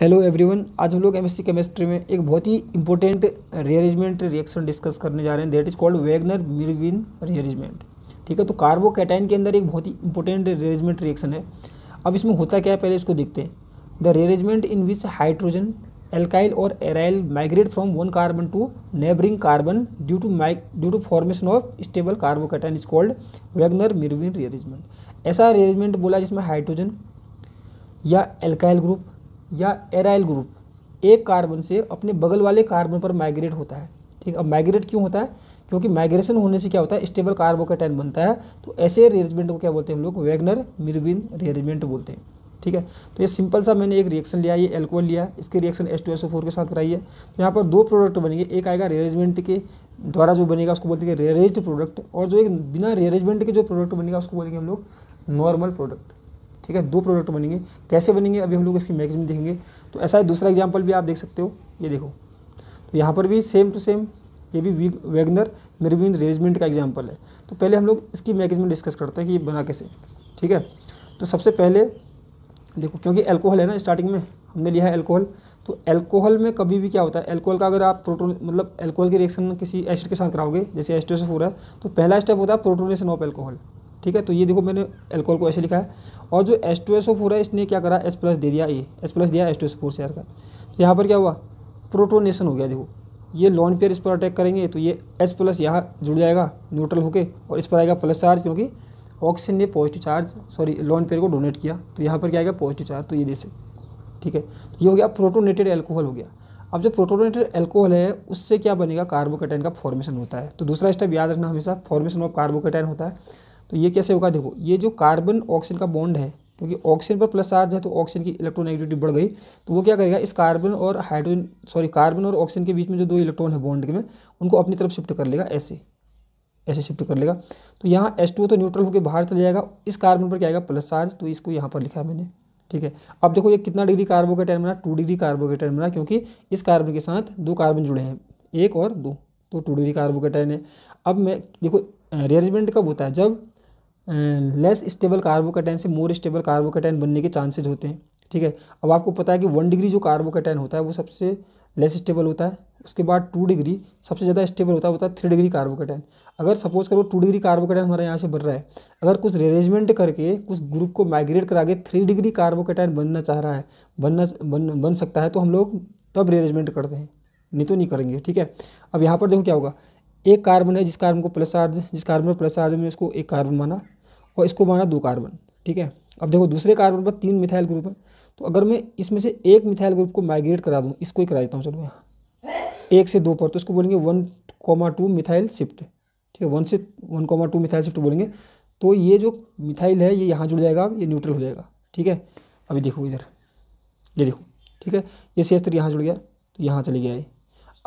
hello everyone आज हम लोग एमएससी केमिस्ट्री में एक बहुत ही इंपॉर्टेंट रीअरेंजमेंट रिएक्शन डिस्कस करने जा रहे हैं that is called Wagner Meerwein rearrangement ठीक है तो कैटाइन के अंदर एक बहुत ही इंपॉर्टेंट रीअरेंजमेंट रिएक्शन है अब इसमें होता क्या है पहले इसको देखते हैं the rearrangement in which hydrogen alkyl और aryl migrate from one carbon to neighbouring carbon due to mike due to formation of stable carbocation is called Wagner Meerwein rearrangement ऐसा रीअरेंजमेंट बोला जिसमें हाइड्रोजन या एल्काइल ग्रुप या aryl group एक carbon से अपने बगल वाले कार्बन पर माइग्रेट होता है ठीक अब माइग्रेट क्यों होता है क्योंकि माइग्रेशन होने से क्या होता है स्टेबल कार्बो का टैन बनता है तो ऐसे रेजमेंट को क्या बोलते हैं हम लोग वैगनर मिरविन रेजमेंट बोलते हैं ठीक है तो ये सिंपल सा मैंने एक रिएक्शन लिया ये एल्कोहल लिया इसके reaction S two S four के साथ कराई है तो यहाँ पर दो प्रोडक्ट बनेंगे एक आएगा रेरेजमेंट के द्वारा जो बनेगा उसको बोलते हैं रेरेज्ड प्रोडक्ट और जो एक बिना रेरेजमेंट के जो प्रोडक्ट बनेगा उसको बोलेंगे हम लोग नॉर्मल प्रोडक्ट ठीक है दो प्रोडक्ट बनेंगे कैसे बनेंगे अभी हम लोग इसकी मैगजीन देखेंगे तो ऐसा है दूसरा एग्जाम्पल भी आप देख सकते हो ये देखो तो यहाँ पर भी सेम टू सेम ये भी वैगनर मिरविन रेजमेंट का एग्जाम्पल है तो पहले हम लोग इसकी मैगजीन डिस्कस करते हैं कि ये बना कैसे ठीक है तो सबसे पहले देखो क्योंकि एल्कोहल है ना स्टार्टिंग में हमने लिया है एल्कोहल तो एल्कोहल में कभी भी क्या होता है एल्कोहल का अगर आप प्रोटोन मतलब एल्कोहल की रिएक्शन किसी एसिड के साथ कराओगे जैसे एस्टोसिस हो रहा है तो पहला स्टेप होता है प्रोटोनेशन ऑफ एल्कोहल ठीक है तो ये देखो मैंने एल्कोहल को ऐसे लिखा है और जो S two S O four है इसने क्या करा एस प्लस दे दिया ये एस प्लस दिया एस टू एस फोर से यार का तो यहाँ पर क्या हुआ प्रोटोनेशन हो गया देखो ये लॉन पेयर इस पर अटैक करेंगे तो ये एस प्लस यहाँ जुड़ जाएगा न्यूट्रल होके और इस पर आएगा प्लस चार्ज क्योंकि ऑक्सीजन ने positive charge sorry lone pair को डोनेट किया तो यहाँ पर क्या आएगा पॉजिटिव चार्ज तो ये दे सकते ठीक है तो ये हो गया प्रोटोनेटेड एल्कोहल हो गया अब जो प्रोटोनेटेड एल्कोहल है उससे क्या बनेगा कार्बोकेटाइन का फॉर्मेशन होता है तो दूसरा स्टेप याद रखना हमेशा फॉर्मेशन ऑफ कार्बोकेटाइन होता है तो ये कैसे होगा देखो ये जो कार्बन ऑक्सीजन का बॉन्ड है क्योंकि ऑक्सीजन पर प्लस चार्ज है तो ऑक्सीजन की इलेक्ट्रोनेगेटिविटी बढ़ गई तो वो क्या करेगा इस कार्बन और हाइड्रोजन सॉरी कार्बन और ऑक्सीजन के बीच में जो दो इलेक्ट्रॉन है बॉन्ड के में उनको अपनी तरफ शिफ्ट कर लेगा ऐसे ऐसे शिफ्ट कर लेगा तो यहाँ एस तो न्यूट्रल होकर बाहर चले जाएगा इस कार्बन पर क्या आएगा प्लस चार्ज तो इसको यहाँ पर लिखा है मैंने ठीक है अब देखो ये कितना डिग्री कार्बो का बना टू डिग्री कार्बो का बना क्योंकि इस कार्बन के साथ दो कार्बन जुड़े हैं एक और दो तो टू डिग्री कार्बो का है अब मैं देखो अरेंजमेंट कब होता है जब लेस स्टेबल कार्बोकेटाइन से मोर स्टेबल कार्बोकेटाइन बनने के चांसेज होते हैं ठीक है अब आपको पता है कि वन डिग्री जो कार्बोकेटाइन होता है वो सबसे लेस स्टेबल होता है उसके बाद टू डिग्री सबसे ज़्यादा स्टेबल होता है होता है थ्री डिग्री कार्बोकेटाइन अगर सपोज करो टू डिग्री कार्बोकेटाइन हमारे यहाँ से बढ़ रहा है अगर कुछ रेरेंजमेंट करके कुछ ग्रुप को माइग्रेट करा के थ्री डिग्री कार्बोकेटाइन बनना चाह रहा है बनना बन बन सकता है तो हम लोग तब रेरेंजमेंट करते हैं नहीं तो नहीं करेंगे ठीक है अब यहाँ पर देखो क्या होगा एक कार्बन है जिस कार्बन को प्लस चार्ज जिस कार्बन पर प्लस चार्ज में इसको एक कार्बन माना और इसको माना दो कार्बन ठीक है अब देखो दूसरे कार्बन पर तीन मिथाइल ग्रुप है तो अगर मैं इसमें से एक मिथाइल ग्रुप को माइग्रेट करा दूँ इसको ही करा देता हूँ चलो यहाँ एक से दो पर तो इसको बोलेंगे one comma two methyl shift ठीक है वन से one comma two methyl shift बोलेंगे तो ये जो मिथाइल है ये यहाँ जुड़ जाएगा ये न्यूट्रल हो जाएगा ठीक है अभी देखो इधर ये देखो ठीक है ये शेस्त्र यहाँ जुड़ गया तो यहाँ चले गया ये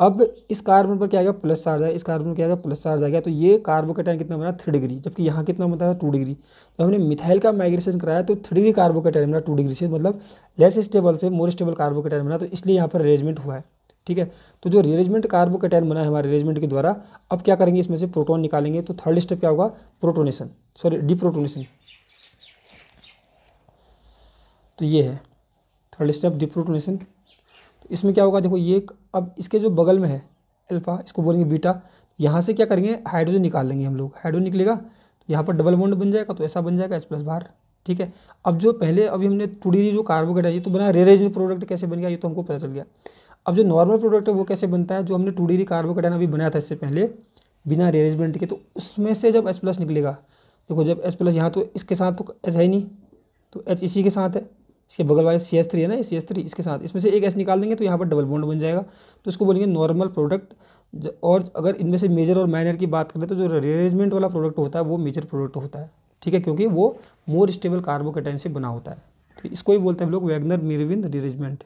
अब इस कार्बन पर क्या आएगा प्लस चार्ज आएगा इस कार्बन पर क्या आएगा प्लस चार्ज आएगा तो ये कार्बोकेटाइन कितना बना थ्री डिग्री जबकि यहाँ कितना बनता था टू डिग्री तो हमने मिथाइल का माइग्रेशन कराया तो थ्री डिग्री कार्बो कार्बोकेटाइन बना टू डिग्री से मतलब लेस स्टेबल से मोर स्टेबल कार्बोकेटाइन बना तो इसलिए यहाँ पर अरेंजमेंट हुआ है ठीक है तो जो रिलेजमेंट कार्बोकेटाइन बना है हमारे अरेंजमेंट के द्वारा अब क्या करेंगे इसमें से प्रोटोन निकालेंगे तो थर्ड स्टेप क्या होगा प्रोटोनेशन सॉरी डिप्रोटोनेशन तो ये है थर्ड स्टेप डिप्रोटोनेशन इसमें क्या होगा देखो ये अब इसके जो बगल में है अल्फा इसको बोलेंगे बीटा तो यहाँ से क्या करेंगे हाइड्रोजन निकाल लेंगे हम लोग हाइड्रोजन निकलेगा तो यहाँ पर डबल बॉन्ड बन जाएगा तो ऐसा बन जाएगा एस प्लस बाहर ठीक है अब जो पहले अभी हमने टूडी जो कार्बोकेट है ये तो बना रेरेजन प्रोडक्ट कैसे बन गया ये तो हमको पता चल गया अब जो नॉर्मल प्रोडक्ट है वो कैसे बनता है जो हमने टूडी डी अभी बनाया था इससे पहले बिना रेरेजमेंट के तो उसमें से जब एस प्लस निकलेगा देखो जब एस प्लस यहाँ तो इसके साथ तो एच है ही नहीं तो एच इसी के साथ है इसके बगल वाले सी एस थ्री है ना सी एस थ्री इसके साथ इसमें से एक एस निकाल देंगे तो यहाँ पर डबल बॉन्ड बन जाएगा तो इसको बोलेंगे नॉर्मल प्रोडक्ट और अगर इनमें से मेजर और माइनर की बात करें तो जो रिअरेंजमेंट वाला प्रोडक्ट होता है वो मेजर प्रोडक्ट होता है ठीक है क्योंकि वो मोर स्टेबल कार्बोकेटाइन से बना होता है तो इसको ही बोलते हैं हम लोग वैगनर मिरविन रिअरेंजमेंट